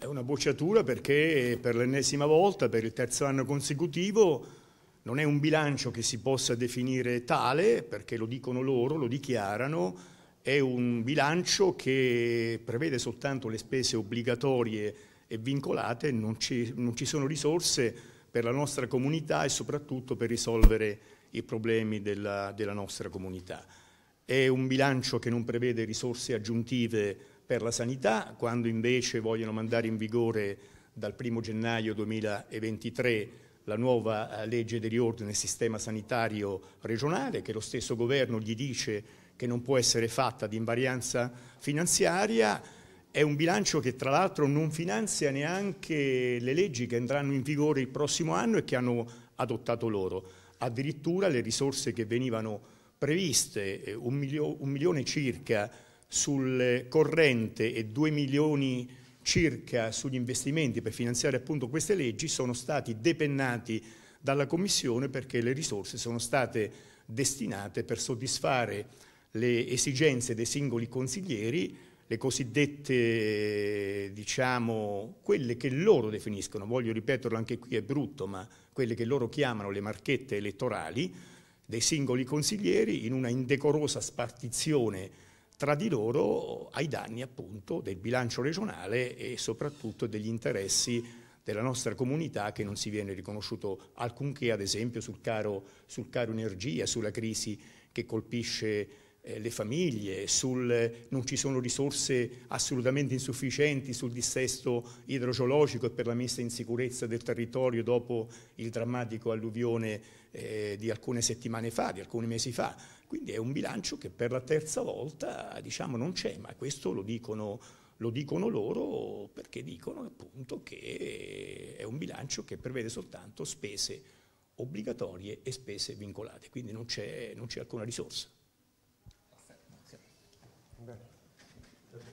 È una bocciatura perché per l'ennesima volta, per il terzo anno consecutivo, non è un bilancio che si possa definire tale, perché lo dicono loro, lo dichiarano, è un bilancio che prevede soltanto le spese obbligatorie e vincolate, non ci, non ci sono risorse per la nostra comunità e soprattutto per risolvere i problemi della, della nostra comunità. È un bilancio che non prevede risorse aggiuntive per la sanità, quando invece vogliono mandare in vigore dal 1 gennaio 2023 la nuova eh, legge di riordine del sistema sanitario regionale, che lo stesso governo gli dice che non può essere fatta di invarianza finanziaria, è un bilancio che tra l'altro non finanzia neanche le leggi che andranno in vigore il prossimo anno e che hanno adottato loro. Addirittura le risorse che venivano previste, eh, un milione circa sul corrente e 2 milioni circa sugli investimenti per finanziare appunto queste leggi sono stati depennati dalla Commissione perché le risorse sono state destinate per soddisfare le esigenze dei singoli consiglieri, le cosiddette, diciamo, quelle che loro definiscono, voglio ripeterlo anche qui è brutto, ma quelle che loro chiamano le marchette elettorali dei singoli consiglieri in una indecorosa spartizione tra di loro ai danni appunto del bilancio regionale e soprattutto degli interessi della nostra comunità che non si viene riconosciuto alcunché, ad esempio sul caro, sul caro energia, sulla crisi che colpisce eh, le famiglie, sul non ci sono risorse assolutamente insufficienti sul dissesto idrogeologico e per la messa in sicurezza del territorio dopo il drammatico alluvione eh, di alcune settimane fa, di alcuni mesi fa. Quindi è un bilancio che per la terza volta diciamo, non c'è, ma questo lo dicono lo dicono loro perché dicono appunto che è un bilancio che prevede soltanto spese obbligatorie e spese vincolate, quindi non c'è, alcuna risorsa.